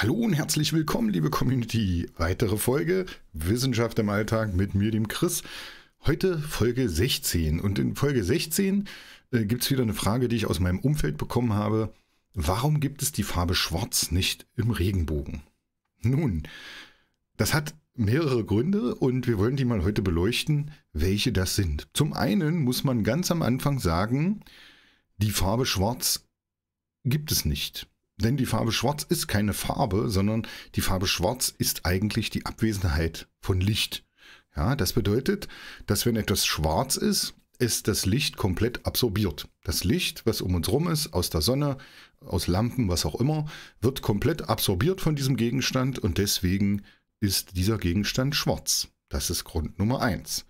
Hallo und herzlich willkommen, liebe Community. Weitere Folge Wissenschaft im Alltag mit mir, dem Chris. Heute Folge 16. Und in Folge 16 äh, gibt es wieder eine Frage, die ich aus meinem Umfeld bekommen habe. Warum gibt es die Farbe Schwarz nicht im Regenbogen? Nun, das hat mehrere Gründe und wir wollen die mal heute beleuchten, welche das sind. Zum einen muss man ganz am Anfang sagen, die Farbe Schwarz gibt es nicht. Denn die Farbe Schwarz ist keine Farbe, sondern die Farbe Schwarz ist eigentlich die Abwesenheit von Licht. Ja, das bedeutet, dass wenn etwas schwarz ist, es das Licht komplett absorbiert. Das Licht, was um uns rum ist, aus der Sonne, aus Lampen, was auch immer, wird komplett absorbiert von diesem Gegenstand und deswegen ist dieser Gegenstand schwarz. Das ist Grund Nummer eins.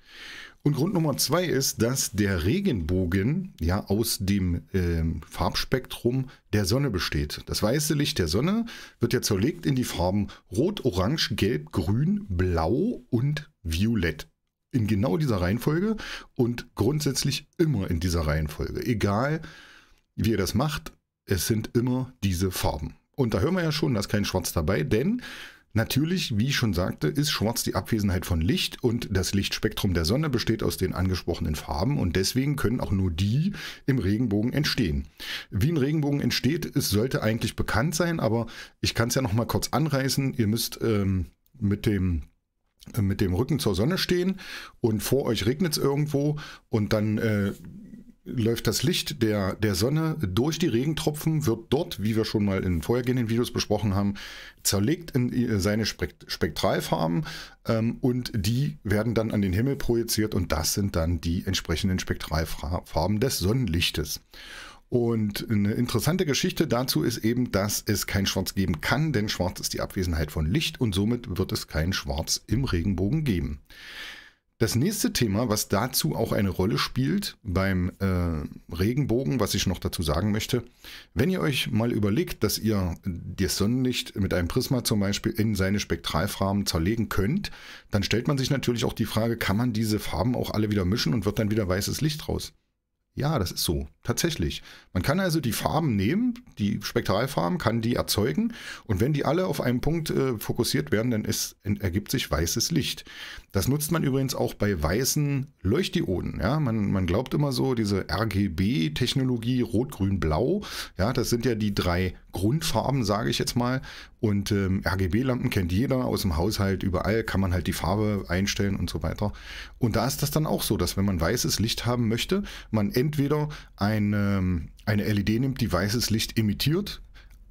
Und Grund Nummer zwei ist, dass der Regenbogen ja aus dem äh, Farbspektrum der Sonne besteht. Das weiße Licht der Sonne wird ja zerlegt in die Farben Rot, Orange, Gelb, Grün, Blau und Violett. In genau dieser Reihenfolge und grundsätzlich immer in dieser Reihenfolge. Egal wie ihr das macht, es sind immer diese Farben. Und da hören wir ja schon, da ist kein Schwarz dabei, denn Natürlich, wie ich schon sagte, ist schwarz die Abwesenheit von Licht und das Lichtspektrum der Sonne besteht aus den angesprochenen Farben und deswegen können auch nur die im Regenbogen entstehen. Wie ein Regenbogen entsteht, es sollte eigentlich bekannt sein, aber ich kann es ja nochmal kurz anreißen. Ihr müsst ähm, mit dem äh, mit dem Rücken zur Sonne stehen und vor euch regnet es irgendwo und dann äh, läuft das Licht der, der Sonne durch die Regentropfen, wird dort, wie wir schon mal in vorhergehenden Videos besprochen haben, zerlegt in äh, seine Spektralfarben ähm, und die werden dann an den Himmel projiziert und das sind dann die entsprechenden Spektralfarben des Sonnenlichtes. Und eine interessante Geschichte dazu ist eben, dass es kein Schwarz geben kann, denn Schwarz ist die Abwesenheit von Licht und somit wird es kein Schwarz im Regenbogen geben. Das nächste Thema, was dazu auch eine Rolle spielt beim äh, Regenbogen, was ich noch dazu sagen möchte, wenn ihr euch mal überlegt, dass ihr das Sonnenlicht mit einem Prisma zum Beispiel in seine Spektralfarben zerlegen könnt, dann stellt man sich natürlich auch die Frage, kann man diese Farben auch alle wieder mischen und wird dann wieder weißes Licht raus? Ja, das ist so, tatsächlich. Man kann also die Farben nehmen, die Spektralfarben, kann die erzeugen und wenn die alle auf einen Punkt äh, fokussiert werden, dann ist, ergibt sich weißes Licht. Das nutzt man übrigens auch bei weißen Leuchtdioden. Ja? Man, man glaubt immer so, diese RGB-Technologie, Rot, Grün, Blau, ja, das sind ja die drei Grundfarben, sage ich jetzt mal, und ähm, RGB-Lampen kennt jeder aus dem Haushalt, überall kann man halt die Farbe einstellen und so weiter. Und da ist das dann auch so, dass wenn man weißes Licht haben möchte, man entweder ähm, eine, eine LED nimmt, die weißes Licht emittiert,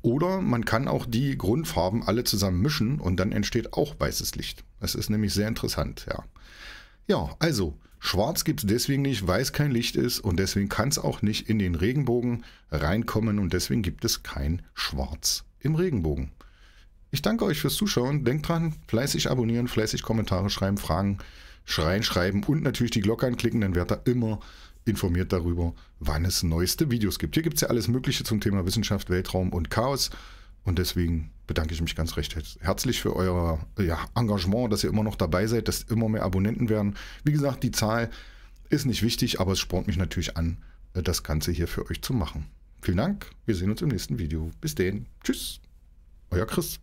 oder man kann auch die Grundfarben alle zusammen mischen und dann entsteht auch weißes Licht. Das ist nämlich sehr interessant, ja. Ja, also, schwarz gibt es deswegen nicht, weil es kein Licht ist und deswegen kann es auch nicht in den Regenbogen reinkommen und deswegen gibt es kein Schwarz im Regenbogen. Ich danke euch fürs Zuschauen. Denkt dran, fleißig abonnieren, fleißig Kommentare schreiben, Fragen schreien, schreiben und natürlich die Glocke anklicken, dann werdet ihr immer informiert darüber, wann es neueste Videos gibt. Hier gibt es ja alles Mögliche zum Thema Wissenschaft, Weltraum und Chaos. Und deswegen bedanke ich mich ganz recht herzlich für euer ja, Engagement, dass ihr immer noch dabei seid, dass immer mehr Abonnenten werden. Wie gesagt, die Zahl ist nicht wichtig, aber es spornt mich natürlich an, äh, das Ganze hier für euch zu machen. Vielen Dank, wir sehen uns im nächsten Video. Bis denn. tschüss, euer Chris.